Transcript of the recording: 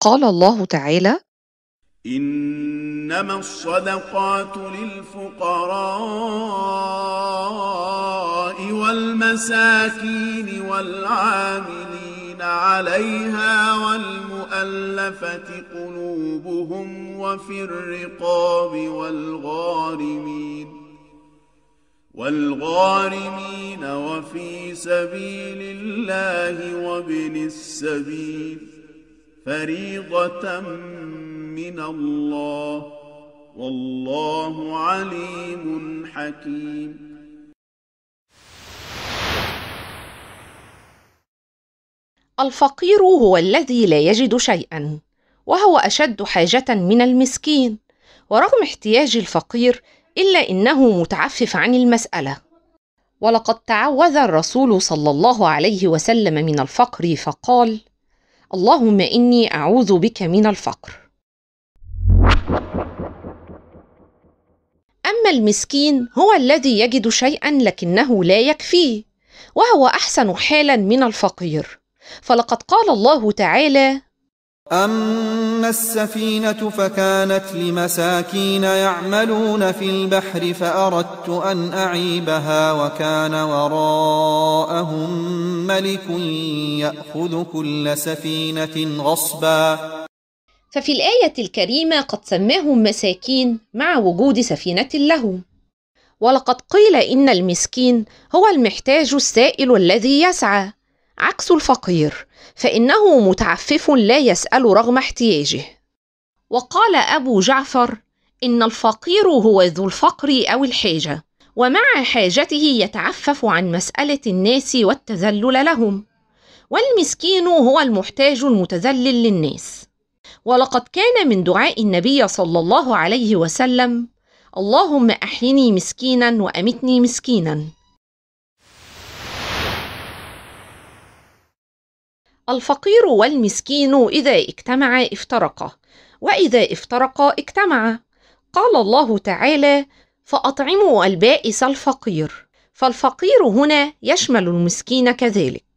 قال الله تعالى إنما الصدقات للفقراء والمساكين والعاملين عليها والمؤلفة قلوبهم وفي الرقاب والغارمين والغارمين وفي سبيل الله وابن السبيل فريضة من الله والله عليم حكيم الفقير هو الذي لا يجد شيئا وهو اشد حاجه من المسكين ورغم احتياج الفقير إلا إنه متعفف عن المسألة ولقد تعوذ الرسول صلى الله عليه وسلم من الفقر فقال اللهم إني أعوذ بك من الفقر أما المسكين هو الذي يجد شيئا لكنه لا يكفيه وهو أحسن حالا من الفقير فلقد قال الله تعالى أما السفينة فكانت لمساكين يعملون في البحر فأردت أن أعيبها وكان وراءهم ملك يأخذ كل سفينة غصبا ففي الآية الكريمة قد سماهم مساكين مع وجود سفينة لهم ولقد قيل إن المسكين هو المحتاج السائل الذي يسعى عكس الفقير فانه متعفف لا يسال رغم احتياجه وقال ابو جعفر ان الفقير هو ذو الفقر او الحاجه ومع حاجته يتعفف عن مساله الناس والتذلل لهم والمسكين هو المحتاج المتذلل للناس ولقد كان من دعاء النبي صلى الله عليه وسلم اللهم احيني مسكينا وامتني مسكينا الفقير والمسكين إذا اجتمعا افترقا وإذا افترقا اجتمعا قال الله تعالى فأطعموا البائس الفقير فالفقير هنا يشمل المسكين كذلك